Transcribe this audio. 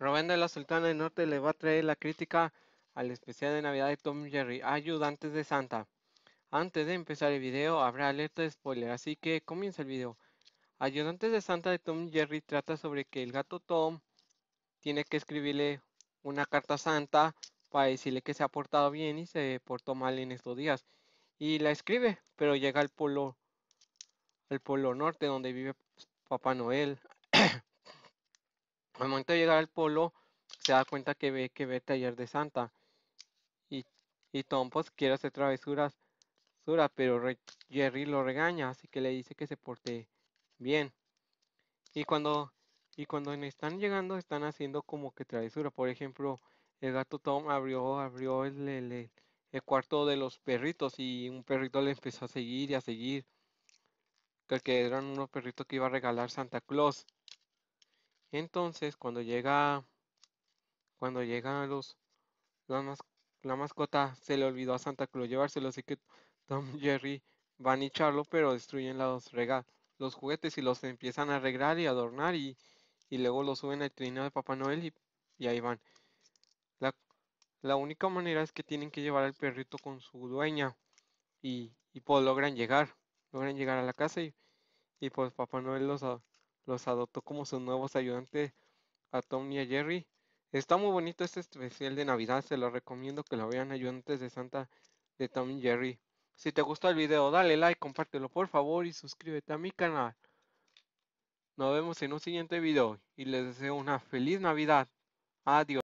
Rubén de la Sultana del Norte le va a traer la crítica al especial de Navidad de Tom Jerry, Ayudantes de Santa. Antes de empezar el video habrá alerta de spoiler, así que comienza el video. Ayudantes de Santa de Tom Jerry trata sobre que el gato Tom tiene que escribirle una carta a Santa para decirle que se ha portado bien y se portó mal en estos días. Y la escribe, pero llega al polo, al polo norte donde vive Papá Noel. Al momento de llegar al polo, se da cuenta que ve que ve taller de Santa. Y, y Tom pues, quiere hacer travesuras, pero Jerry lo regaña, así que le dice que se porte bien. Y cuando, y cuando están llegando, están haciendo como que travesura. Por ejemplo, el gato Tom abrió, abrió el, el, el cuarto de los perritos y un perrito le empezó a seguir y a seguir. Que eran unos perritos que iba a regalar Santa Claus. Entonces, cuando llega, cuando los, la, mascota, se le olvidó a Santa Claus llevárselo, así que Tom, y Jerry van a echarlo, pero destruyen los regalos, los juguetes y los empiezan a arreglar y adornar y, luego los suben al trineo de Papá Noel y, ahí van. La, única manera es que tienen que llevar al perrito con su dueña y, pues logran llegar, logran llegar a la casa y, pues Papá Noel los los adoptó como sus nuevos ayudantes a Tommy y a Jerry. Está muy bonito este especial de Navidad, se lo recomiendo que lo vean ayudantes de Santa de Tommy y Jerry. Si te gustó el video, dale like, compártelo por favor y suscríbete a mi canal. Nos vemos en un siguiente video y les deseo una feliz Navidad. Adiós.